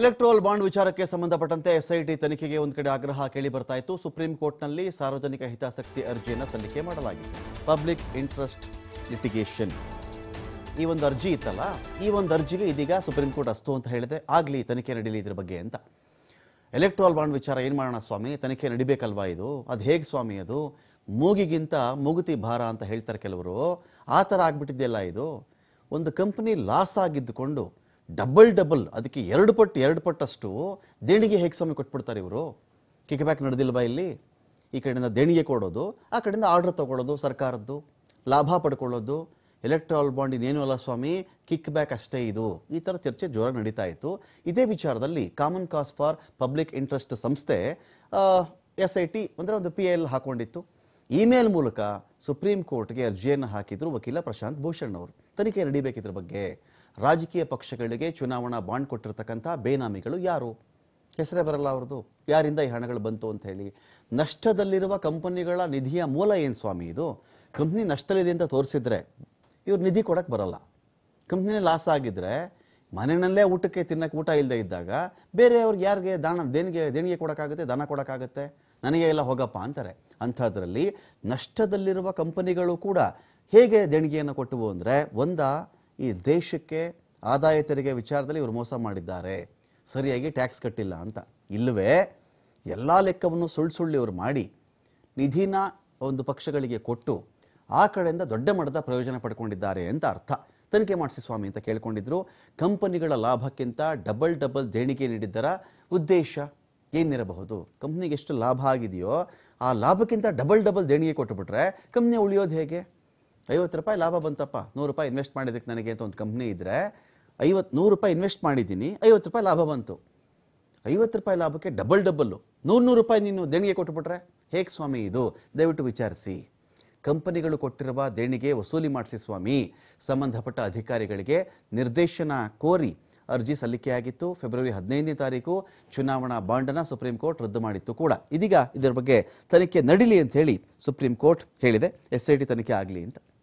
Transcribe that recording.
electoral bond ವಿಚಾರಕ್ಕೆ ಸಂಬಂಧಪಟ್ಟಂತೆ SIT ತನಿಖೆಗೆ ಒಂದು ಕಡೆ ಆಗ್ರಹ ಕೇಳಿ ಬರ್ತಾ ಇತ್ತು ಸುಪ್ರೀಂ ಕೋರ್ಟ್ನಲ್ಲಿ ಸಾರ್ವಜನಿಕ ಹಿತಾಸಕ್ತಿ ಅರ್ಜಿಯನ್ನು ಸಲ್ಲಿಕೆ ಮಾಡಲಾಗಿತ್ತು ಪಬ್ಲಿಕ್ ಇಂಟ್ರೆಸ್ಟ್ ಲಿಟಿಗೇಷನ್ ಈ ಒಂದು ಅರ್ಜಿ ಇತ್ತಲ್ಲ ಈ ಒಂದು ಅರ್ಜಿಗೆ ಇದೀಗ ಸುಪ್ರೀಂ ಕೋರ್ಟ್ ಅಸ್ತು ಅಂತ ಹೇಳಿದೆ ಆಗಲಿ ತನಿಖೆ ನಡೀಲಿ ಇದ್ರ ಬಗ್ಗೆ ಅಂತ ಎಲೆಕ್ಟ್ರೋಲ್ ಬಾಂಡ್ ವಿಚಾರ ಏನು ಮಾಡೋಣ ಸ್ವಾಮಿ ತನಿಖೆ ನಡಿಬೇಕಲ್ವಾ ಇದು ಅದು ಹೇಗೆ ಸ್ವಾಮಿ ಅದು ಮೂಗಿಗಿಂತ ಮೂಗುತಿ ಭಾರ ಅಂತ ಹೇಳ್ತಾರೆ ಕೆಲವರು ಆ ಥರ ಆಗಿಬಿಟ್ಟಿದ್ದೆಲ್ಲ ಇದು ಒಂದು ಕಂಪ್ನಿ ಲಾಸ್ ಆಗಿದ್ದುಕೊಂಡು ಡಬಲ್ ಡಬಲ್ ಅದಕ್ಕೆ ಎರಡು ಪಟ್ಟು ಎರಡು ಪಟ್ಟಷ್ಟು ದೇಣಿಗೆ ಹೇಗೆ ಸ್ವಾಮಿ ಕೊಟ್ಬಿಡ್ತಾರೆ ಇವರು ಕಿಕ್ ಬ್ಯಾಕ್ ನಡೆದಿಲ್ವಾ ಇಲ್ಲಿ ಈ ಕಡೆಯಿಂದ ದೇಣಿಗೆ ಕೊಡೋದು ಆ ಕಡೆಯಿಂದ ಆರ್ಡ್ರ್ ತೊಗೊಳ್ಳೋದು ಸರ್ಕಾರದ್ದು ಲಾಭ ಪಡ್ಕೊಳ್ಳೋದು ಎಲೆಕ್ಟ್ರಾಲ್ ಬಾಂಡ್ ಇನ್ನೇನು ಅಲ್ಲ ಸ್ವಾಮಿ ಕಿಕ್ ಬ್ಯಾಕ್ ಅಷ್ಟೇ ಇದು ಈ ಥರ ಚರ್ಚೆ ಜೋರಾಗಿ ನಡೀತಾ ಇತ್ತು ಇದೇ ವಿಚಾರದಲ್ಲಿ common cause for public interest ಸಂಸ್ಥೆ ಎಸ್ ಐ ಟಿ ಅಂದರೆ ಒಂದು ಪಿ ಎಲ್ ಹಾಕೊಂಡಿತ್ತು ಇಮೇಲ್ ಮೂಲಕ ಸುಪ್ರೀಂ ಕೋರ್ಟ್ಗೆ ಅರ್ಜಿಯನ್ನು ಹಾಕಿದ್ರು ವಕೀಲ ಪ್ರಶಾಂತ್ ಭೂಷಣ್ ಅವರು ತನಿಖೆ ನಡೀಬೇಕಿದ್ರ ಬಗ್ಗೆ ರಾಜಕೀಯ ಪಕ್ಷಗಳಿಗೆ ಚುನಾವಣಾ ಬಾಂಡ್ ಕೊಟ್ಟಿರ್ತಕ್ಕಂಥ ಬೇನಾಮಿಗಳು ಯಾರು ಹೆಸರೇ ಬರಲ್ಲ ಅವ್ರದ್ದು ಯಾರಿಂದ ಈ ಹಣಗಳು ಬಂತು ಅಂತ ಹೇಳಿ ನಷ್ಟದಲ್ಲಿರುವ ಕಂಪನಿಗಳ ನಿಧಿಯ ಮೂಲ ಏನು ಸ್ವಾಮಿ ಇದು ಕಂಪ್ನಿ ನಷ್ಟದಲ್ಲಿದೆ ಅಂತ ತೋರಿಸಿದ್ರೆ ಇವ್ರು ನಿಧಿ ಕೊಡಕ್ಕೆ ಬರಲ್ಲ ಕಂಪ್ನಿನೇ ಲಾಸ್ ಆಗಿದ್ರೆ ಮನೆಯಲ್ಲೇ ಊಟಕ್ಕೆ ತಿನ್ನಕ್ಕೆ ಊಟ ಇಲ್ಲದೆ ಇದ್ದಾಗ ಬೇರೆಯವ್ರಿಗೆ ಯಾರಿಗೆ ದಾನ ದೇಣಿಗೆ ದೇಣಿಗೆ ಕೊಡೋಕ್ಕಾಗುತ್ತೆ ದಾನ ಕೊಡೋಕ್ಕಾಗುತ್ತೆ ನನಗೆ ಎಲ್ಲ ಹೋಗಪ್ಪ ಅಂತಾರೆ ಅಂಥದ್ರಲ್ಲಿ ನಷ್ಟದಲ್ಲಿರುವ ಕಂಪನಿಗಳು ಕೂಡ ಹೇಗೆ ದೇಣಿಗೆಯನ್ನು ಕೊಟ್ಟವು ಅಂದರೆ ಒಂದ ಈ ದೇಶಕ್ಕೆ ಆದಾಯ ತೆರಿಗೆ ವಿಚಾರದಲ್ಲಿ ಇವರು ಮೋಸ ಮಾಡಿದ್ದಾರೆ ಸರಿಯಾಗಿ ಟ್ಯಾಕ್ಸ್ ಕಟ್ಟಿಲ್ಲ ಅಂತ ಇಲ್ಲವೇ ಎಲ್ಲ ಲೆಕ್ಕವನ್ನು ಸುಳ್ಳು ಸುಳ್ಳು ಇವರು ಮಾಡಿ ನಿಧಿನ ಒಂದು ಪಕ್ಷಗಳಿಗೆ ಕೊಟ್ಟು ಆ ಕಡೆಯಿಂದ ದೊಡ್ಡ ಮಟ್ಟದ ಪ್ರಯೋಜನ ಪಡ್ಕೊಂಡಿದ್ದಾರೆ ಅಂತ ಅರ್ಥ ತನಿಖೆ ಮಾಡಿಸಿ ಸ್ವಾಮಿ ಅಂತ ಕೇಳ್ಕೊಂಡಿದ್ರು ಕಂಪನಿಗಳ ಲಾಭಕ್ಕಿಂತ ಡಬಲ್ ಡಬಲ್ ದೇಣಿಗೆ ನೀಡಿದ್ದರ ಉದ್ದೇಶ ಏನಿರಬಹುದು ಕಂಪ್ನಿಗೆ ಎಷ್ಟು ಲಾಭ ಆಗಿದೆಯೋ ಆ ಲಾಭಕ್ಕಿಂತ ಡಬಲ್ ಡಬಲ್ ದೇಣಿಗೆ ಕೊಟ್ಟುಬಿಟ್ರೆ ಕಂಪ್ನಿ ಉಳಿಯೋದು ಹೇಗೆ ಐವತ್ತು ರೂಪಾಯಿ ಲಾಭ ಬಂತಪ್ಪ ನೂರು ರೂಪಾಯಿ ಇನ್ವೆಸ್ಟ್ ಮಾಡಿದ್ದಕ್ಕೆ ನನಗೆ ಅಂತ ಒಂದು ಕಂಪ್ನಿ ಇದ್ದರೆ ಐವತ್ತು ನೂರು ರೂಪಾಯಿ ಇನ್ವೆಸ್ಟ್ ಮಾಡಿದ್ದೀನಿ ಐವತ್ತು ರೂಪಾಯಿ ಲಾಭ ಬಂತು ಐವತ್ತು ರೂಪಾಯಿ ಲಾಭಕ್ಕೆ ಡಬಲ್ ಡಬಲ್ಲು ನೂರು ನೂರು ರೂಪಾಯಿ ನೀನು ದೇಣಿಗೆ ಕೊಟ್ಟುಬಿಟ್ರೆ ಹೇಗೆ ಸ್ವಾಮಿ ಇದು ದಯವಿಟ್ಟು ವಿಚಾರಿಸಿ ಕಂಪನಿಗಳು ಕೊಟ್ಟಿರುವ ದೇಣಿಗೆ ವಸೂಲಿ ಮಾಡಿಸಿ ಸ್ವಾಮಿ ಸಂಬಂಧಪಟ್ಟ ಅಧಿಕಾರಿಗಳಿಗೆ ನಿರ್ದೇಶನ ಕೋರಿ ಅರ್ಜಿ ಸಲ್ಲಿಕೆಯಾಗಿತ್ತು ಫೆಬ್ರವರಿ ಹದಿನೈದನೇ ತಾರೀಕು ಚುನಾವಣಾ ಬಾಂಡನ್ನು ಸುಪ್ರೀಂ ಕೋರ್ಟ್ ರದ್ದು ಮಾಡಿತ್ತು ಕೂಡ ಇದೀಗ ಇದರ ಬಗ್ಗೆ ತನಿಖೆ ನಡೀಲಿ ಅಂತ ಹೇಳಿ ಸುಪ್ರೀಂ ಕೋರ್ಟ್ ಹೇಳಿದೆ ಎಸ್ ಐ ಟಿ ತನಿಖೆ ಆಗಲಿ ಅಂತ